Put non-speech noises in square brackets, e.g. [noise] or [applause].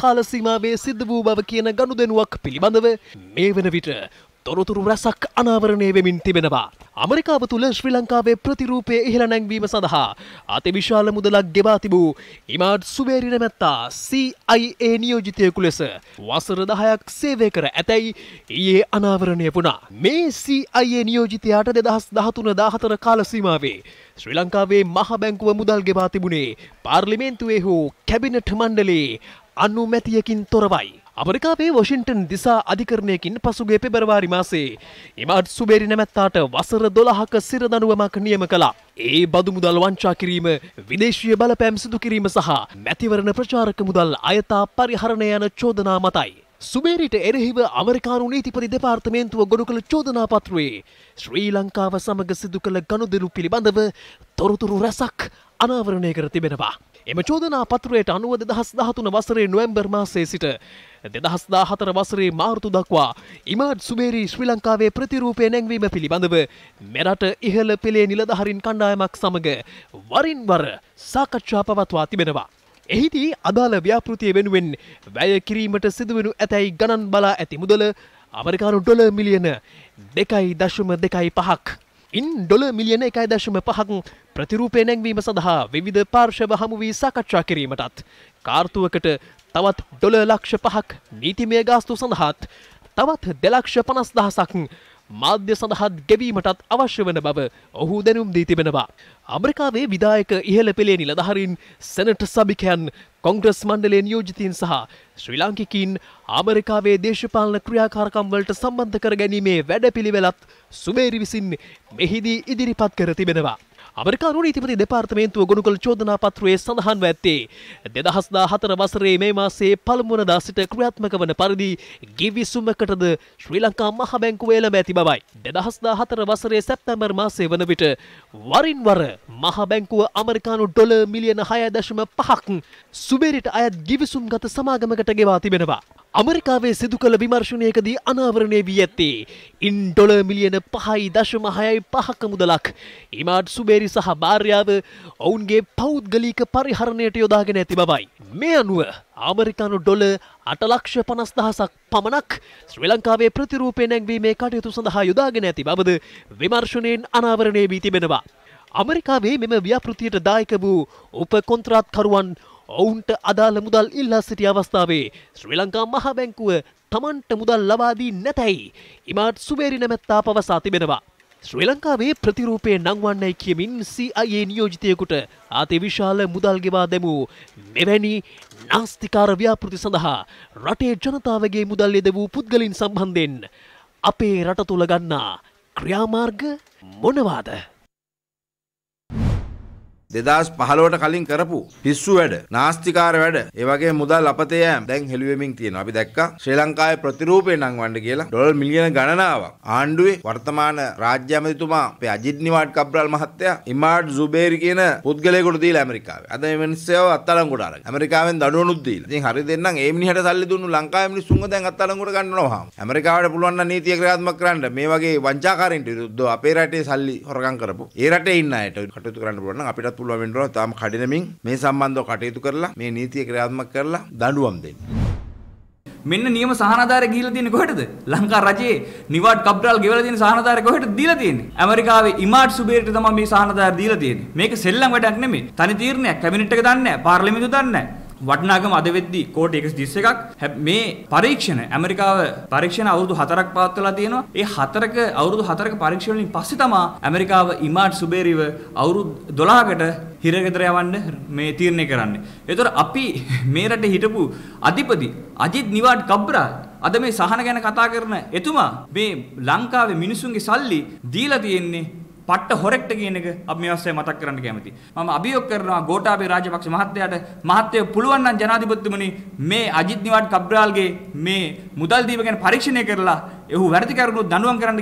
කාලසීමාවේ සිද්ධ වූ බව කියන ගනුදෙනුවක් පිළිබඳව මේ වන විට තොරතුරු රැසක් අනාවරණය වෙමින් තිබෙනවා. ඇමරිකාව තුළ ශ්‍රී ලංකාවේ ප්‍රතිරූපය ඉහළ නැංවීම සඳහා අතිවිශාල මුදලක් ගෙවා තිබූ ඉමාඩ් සුවේරි නැමැත්තා CIA නියෝජිතයෙකු ලෙස වසර 10ක් සේවය කර ඇතැයි ඊයේ අනාවරණය වුණා. මේ CIA නියෝජිතයාට 2013 14 කාල සීමාවේ ශ්‍රී ලංකාවේ මහ බැංකුව මුදල් ගෙවා තිබුණේ පාර්ලිමේන්තුවේ හෝ කැබිනට් මණ්ඩලයේ අනුමැතියකින් තොරවයි. අමරිකාවේ වොෂින්ටන් දිසා අධිකරණයකින් පසුගේ පෙබරවාරි මාසේ ඉමත් සුබේරි නැමැත්තාට වසර දොළහක සිරදනුවමක් නියම කලා. ඒ බදු මුදල් වංචා කිරීම විදේශීය බලපෑම් සිදු කිරීම සහ මැතිවරණ ප්‍රචාරක මුදල් අයතා පරිහරණය යන චෝදනා මතයි. සුබේරිට එරෙහිව අමරිකානු නීතිපති දෙපාර්තමේන්තුව ගොඩු කළ චෝදනා පත්‍රයේ ශ්‍රී ලංකාව සමග සිදු කළ ගනුදෙනු පිළිබඳව තොරතුරු රැසක් අනාවරණය කර තිබෙනවා. එම චෝදනා පත්‍රයට අනුව දෙදහස් දහතුන වසරේ නොවැම්බර් මාසයේ සිට දෙදහස් දාහතර වසරේ මාර්තු දක්වා ඉමාඩ් සුමේරී ශ්‍රී ලංකාවේ ප්‍රතිරූපය නැංවීම පිළිබඳව මෙරට ඉහළ පෙළේ නිලධහරින් කණ්ඩායමක් සමඟ වරින්වර සාකච්ඡා පවත්වා තිබෙනවා. එහිදී අදාළ ව්‍යාපෘතිය වෙනුවෙන් වැය කිරීමට සිදුවනු ඇතැයි ගණන් බලා ඇති මුදල අවරිකානු ඩොල මිලියන දෙකයි දශම දෙකයි පහක්. ඉන් ඩොල මිලියන එකයි දශම පහක් ප්‍රතිරූපය නැංවීම සඳහා විවිධ පාර්ශව හමු වී සාකච්ඡා කිරීමටත් කාර්තුවකට තවත් ඩොල ලක්ෂ පහක් නීතිමය ගාස්තු සඳහාත් තවත් දෙලක්ෂ පනස් දහසක් මාධ්‍ය සඳහත් ගෙවීමටත් අවශ්‍ය වන බව ඔහු දැනුම් දී තිබෙනවා. අමරිකාවේ විදායක ඉහළ පෙළේ නිලධහරින් සැනට සභිකයන් කොංග්‍රස් මණ්ඩලේ නියෝජිතීන් සහ ශ්‍රී ලාංකිකින් ආමරිකාවේ දේශපාලන ක්‍රියාකාරකම් වලට සම්බන්ධ කර ගැනීමේ වැඩපිළිවෙලත් සුමේරි විසින් මෙහිදී ඉදිරිපත් කර තිබෙනවා. අමරිකානු නීතිපති දෙපාර්තමේන්තුව ගොනු කළ චෝදනා පත්‍රයේ සඳහන්ව ඇත්තේ දෙදහස් දාහතර වසරේ මේ මාසේ පළමුවනදා සිට ක්‍රියාත්මක වන පරිදි ගිවිසුමකටද ශ්‍රී ලංකා මහ බැංකුව එළඹ ඇති බවයි. දෙදහස් දාහතර වසරේ සැප්තැම්බර් මාසයේ වන විට වරින් වර මහ බැංකුව අමරිකානු ඩොලර් මිලියන 6.5ක් සුබෙරිට අයත් ගිවිසුම්ගත සමාගමකට ගෙවා තිබෙනවා. අමරිකාවේ සිදු කළ විමර්ශනයකදී අනාවරණය වී ඇත්තේ ඉන් ඩොල මිලියන පහයි දශම හයයි පහක මුදලක් ඉමාට් සුබේරි සහ භාර්යාව ඔවුන්ගේ පෞද්ගලික පරිහරණයට යොදාගෙන ඇති බවයි. මේ අනුව ආමරිකානු ඩොල අටලක්ෂ පනස් දහසක් පමණක් ශ්‍රී ලංකාවේ ප්‍රතිරූපය නැංවීමේ කටයුතු සඳහා යොදාගෙන ඇති බවද විමර්ශණයෙන් අනාවරණය වී තිබෙනවා. අමරිකාවේ මෙම ව්‍යාපෘතියට දායක වූ උප කොන්ත්‍රාත්කරුවන් ඔවුන්ට අදාළ මුදල් ඉල්ලා සිටි අවස්ථාවේ ශ්‍රී ලංකා මහා බැංකුව තමන්ට මුදල් ලබා දී නැතැයි ඉමාත් සුබේරි නැමැත්තා පවසා තිබෙනවා. ශ්‍රී ලංකාවේ ප්‍රතිරූපය නංවන්නයි කියමින් CIA නියෝජිතයෙකුට ආති විශාල මුදල් ගෙවා දැමූ මෙවැනි නාස්තිකාර ව්‍යාපෘති සඳහා රටේ ජනතාවගේ මුදල් යෙද වූ පුද්ගලින් සම්බන්ධයෙන් අපේ රට තුළ ගන්නා ක්‍රියාමාර්ග මොනවාද දෙදස් පහලෝට කලින් කරපු පිස්සු වැඩ නාස්තිකාර වැඩ ඒවගේ මුදල් අපතේ ෑම් දැන් හෙළුවමින් තියෙන අපි දැක්ක ශ්‍රී ලංකාවේ ප්‍රතිරූපය නංවන්න කියලා ඩොල් මිලියන ගණනාවක් ආණ්ඩුවේ වර්තමාන රාජ්‍ය ඇමතිතුමා අපේ අජිත් නිවාඩ් කබ්‍රල් මහත්තයා ඉමාඩ් සුබේරි කියන පුද්ගලයෙකුට දීලා ඇමරිකාවේ අද මේ මිනිස්සයව අත්අඩංගුවට අරගෙන ඇමරිකාවෙන් දඬුවමුත් දීලා ඉතින් හරි දෙන්නම් ඒ මිනිහට සල්ලි දුන්නු ලංකාවේ මිනිස්සුන්ව දැන් අත්අඩංගුවට ගන්නවා ඇමරිකාවට පුළුවන් නම් නීතිය ක්‍රියාත්මක කරන්න මේ වගේ වංචාකාරීන්ට විරුද්ධව අපේ රටේ සල්ලි හොරගම් කරපු ඒ රටේ ඉන්න අයට කටයුතු කරන්න පුළුවන් නම් අපිටත් පුළුවන් වෙන්න ඕන තාම කඩිනමින් මේ සම්බන්ධව කටයුතු කරලා මේ නීතිය ක්‍රියාත්මක කරලා දඬුවම් දෙන්න. මෙන්න නියම සහනාධාරය ගිහිල්ලා තියෙන්නේ කොහෙටද? ලංකා රජයේ නිවාඩ් කබ්රාල් ගෙවලා තියෙන සහනාධාරය කොහෙටද දීලා තියෙන්නේ? ඇමරිකාවේ ඉමාඩ් සුබේරට තමයි මේ සහනාධාරය දීලා තියෙන්නේ. මේක සෙල්ලම් වැඩක් නෙමෙයි. තනි තීරණයක් කැබිනට් එක දන්නේ නැහැ, පාර්ලිමේන්තුව දන්නේ නැහැ. වටනාගම අද වෙද්දි කෝටි 131ක් මේ පරීක්ෂණ ඇමරිකාව පරීක්ෂණ අවුරුදු 4ක් පවත්වලා තියෙනවා. ඒ හතරක අවුරුදු 4ක පරීක්ෂණ වලින් පස්සේ තමයි ඇමරිකාව ඉමාඩ් සුබේරිව අවුරුදු 12කට හිරගෙදර යවන්න මේ තීරණය කරන්නේ. ඒතොර අපි [laughs] මේ රටේ හිටපු අධිපති අජිත් නිවාඩ් කබ්‍රා අද මේ සහන ගැන කතා කරන එතුමා මේ ලංකාවේ මිනිසුන්ගේ සල්ලි දීලා තියෙන්නේ පට්ට හොරෙක්ට කියන එක අපි මේ අවස්ථාවේ මතක් කරන්න කැමතියි. මම අභියෝග කරනවා ගෝඨාභය රාජපක්ෂ මහත්තයාට මහත්තයෝ පුළුවන් නම් ජනාධිපතිතුමනි මේ අජිත් නිවාඩ් කබ්‍රාල්ගේ මේ මුදල් දීම ගැන පරීක්ෂණය කරලා එහු වැරදි කරුණු දඬුවම් කරන්න